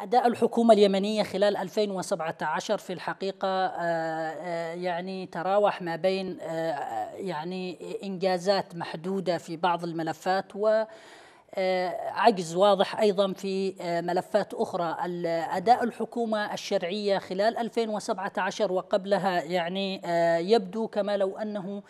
أداء الحكومة اليمنية خلال 2017 في الحقيقة آه، آه، يعني تراوح ما بين آه، يعني إنجازات محدودة في بعض الملفات و عجز واضح أيضا في ملفات أخرى أداء الحكومة الشرعية خلال 2017 وقبلها يعني يبدو كما لو أنه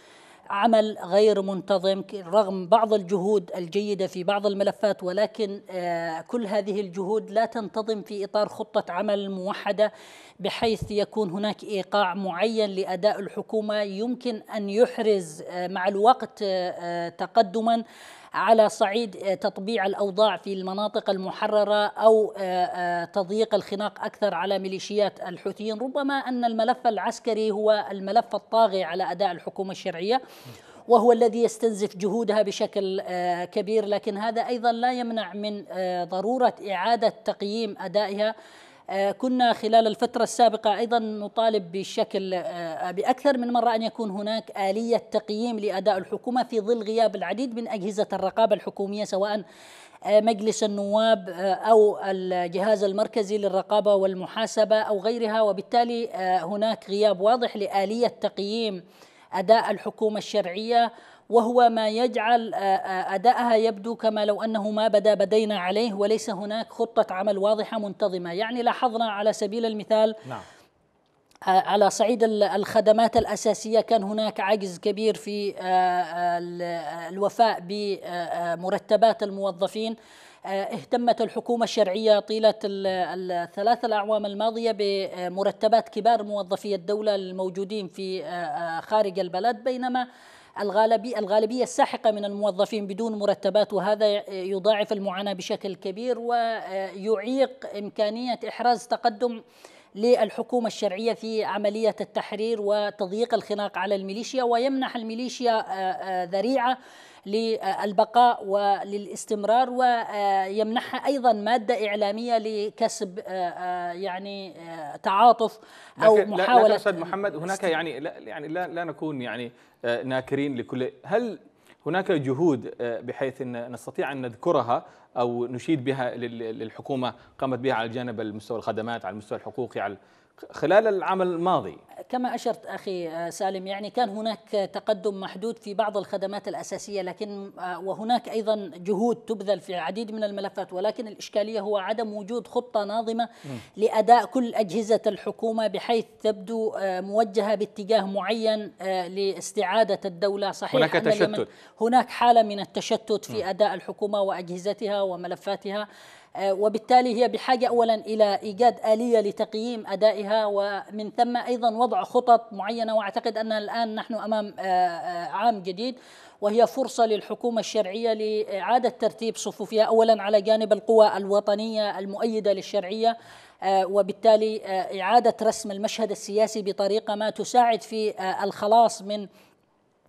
عمل غير منتظم رغم بعض الجهود الجيده في بعض الملفات ولكن آه، كل هذه الجهود لا تنتظم في اطار خطه عمل موحده بحيث يكون هناك ايقاع معين لاداء الحكومه يمكن ان يحرز آه، مع الوقت آه، تقدما على صعيد آه، تطبيع الاوضاع في المناطق المحرره او آه، آه، تضييق الخناق اكثر على ميليشيات الحوثيين، ربما ان الملف العسكري هو الملف الطاغي على اداء الحكومه الشرعيه وهو الذي يستنزف جهودها بشكل كبير لكن هذا ايضا لا يمنع من ضروره اعاده تقييم ادائها آه، كنا خلال الفترة السابقة أيضا نطالب بشكل آه، آه، بأكثر من مرة أن يكون هناك آلية تقييم لأداء الحكومة في ظل غياب العديد من أجهزة الرقابة الحكومية سواء مجلس النواب أو الجهاز المركزي للرقابة والمحاسبة أو غيرها وبالتالي هناك غياب واضح لآلية تقييم أداء الحكومة الشرعية وهو ما يجعل أدائها يبدو كما لو أنه ما بدا بدينا عليه وليس هناك خطة عمل واضحة منتظمة يعني لاحظنا على سبيل المثال نعم. على صعيد الخدمات الأساسية كان هناك عجز كبير في الوفاء بمرتبات الموظفين اهتمت الحكومة الشرعية طيلة الثلاث الأعوام الماضية بمرتبات كبار موظفي الدولة الموجودين في خارج البلد بينما الغالبية, الغالبية الساحقة من الموظفين بدون مرتبات وهذا يضاعف المعاناة بشكل كبير ويعيق إمكانية إحراز تقدم للحكومة الشرعية في عملية التحرير وتضييق الخناق على الميليشيا ويمنح الميليشيا آه، آه، ذريعة للبقاء وللاستمرار ويمنحها ايضا ماده اعلاميه لكسب آه، يعني تعاطف او محاوله لا, استاذ محمد هناك يعني لا يعني لا, لا نكون يعني ناكرين لكل هل هناك جهود بحيث ان نستطيع ان نذكرها او نشيد بها للحكومه قامت بها على الجانب المستوى الخدمات على المستوى الحقوقي على خلال العام الماضي كما أشرت أخي آه، سالم يعني كان هناك تقدم محدود في بعض الخدمات الأساسية لكن آه، وهناك أيضا جهود تبذل في العديد من الملفات ولكن الإشكالية هو عدم وجود خطة ناظمة لأداء كل أجهزة الحكومة بحيث تبدو آه، موجهة باتجاه معين لاستعادة الدولة صحيح هناك تشتت هناك حالة من التشتت في أداء الحكومة وأجهزتها وملفاتها آه، وبالتالي هي بحاجة أولا إلى إيجاد آلية لتقييم أدائها ومن ثم أيضا وضع خطط معينة وأعتقد أن الآن نحن أمام آه، آه، عام جديد وهي فرصة للحكومة الشرعية لإعادة ترتيب صفوفها أولا على جانب القوى الوطنية المؤيدة للشرعية وبالتالي إعادة رسم المشهد السياسي بطريقة ما تساعد في الخلاص من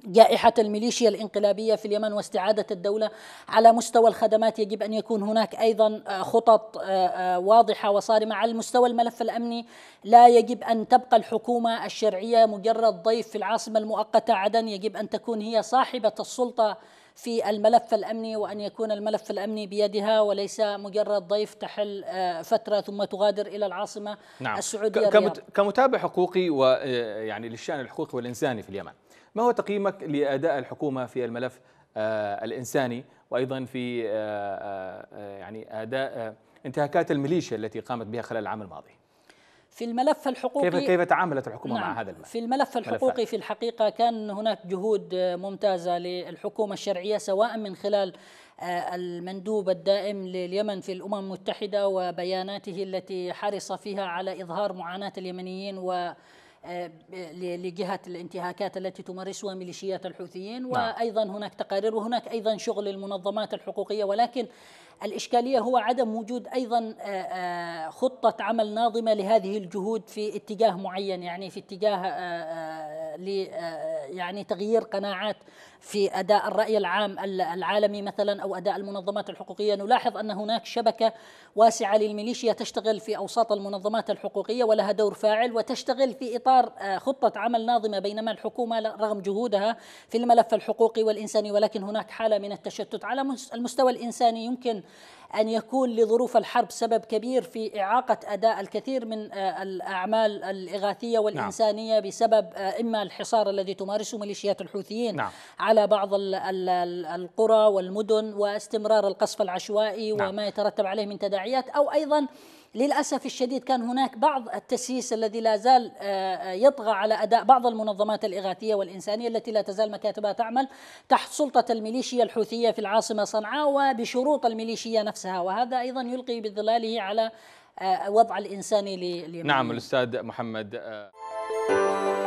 جائحة الميليشيا الانقلابية في اليمن واستعادة الدولة على مستوى الخدمات يجب أن يكون هناك أيضا آه، خطط آه، آه، واضحة وصارمة على المستوى الملف الأمني لا يجب أن تبقى الحكومة الشرعية مجرد ضيف في العاصمة المؤقتة عدن يجب أن تكون هي صاحبة السلطة في الملف الامني وان يكون الملف الامني بيدها وليس مجرد ضيف تحل آه، فتره ثم تغادر الى العاصمه نعم. السعوديه الرياض. كمتابع حقوقي ويعني آه، للشان الحقوقي والانساني في اليمن ما هو تقييمك لاداء الحكومه في الملف آه، الانساني وايضا في يعني اداء انتهاكات الميليشيا التي قامت بها خلال العام الماضي في الملف الحقوقي كيف كيف تعاملت الحكومه نعم مع هذا الملف؟ في الملف الحقوقي في الحقيقه كان هناك جهود ممتازه للحكومه الشرعيه سواء من خلال آه، المندوب الدائم لليمن في الامم المتحده وبياناته التي حرص فيها على اظهار معاناه اليمنيين و آه، لجهة الانتهاكات التي تمارسها ميليشيات الحوثيين نعم. وأيضا هناك تقارير وهناك أيضا شغل المنظمات الحقوقية ولكن الإشكالية هو عدم وجود أيضا آه، آه، خطة عمل ناظمة لهذه الجهود في اتجاه معين يعني في اتجاه آه، يعني تغيير قناعات في أداء الرأي العام العالمي مثلا أو أداء المنظمات الحقوقية نلاحظ أن هناك شبكة واسعة للميليشيا تشتغل في أوساط المنظمات الحقوقية ولها دور فاعل وتشتغل في إطار خطة عمل ناظمة بينما الحكومة رغم جهودها في الملف الحقوقي والإنساني ولكن هناك حالة من التشتت على المستوى الإنساني يمكن أن يكون لظروف الحرب سبب كبير في إعاقة أداء الكثير من آه، الأعمال الإغاثية نعم. والإنسانية نعم. بسبب آه، إما الحصار الذي تمارسه ميليشيات الحوثيين نعم. على بعض القرى والمدن واستمرار القصف العشوائي نعم. وما يترتب عليه من تداعيات أو أيضا للأسف الشديد كان هناك بعض التسييس الذي لا زال آه، آه، يطغى على أداء بعض المنظمات الإغاثية والإنسانية التي لا تزال مكاتبها تعمل تحت سلطة الميليشيا الحوثية في العاصمة صنعاء وبشروط الميليشيا نفسها وهذا أيضا يلقي بظلاله على آه، وضع الإنساني نعم الأستاذ محمد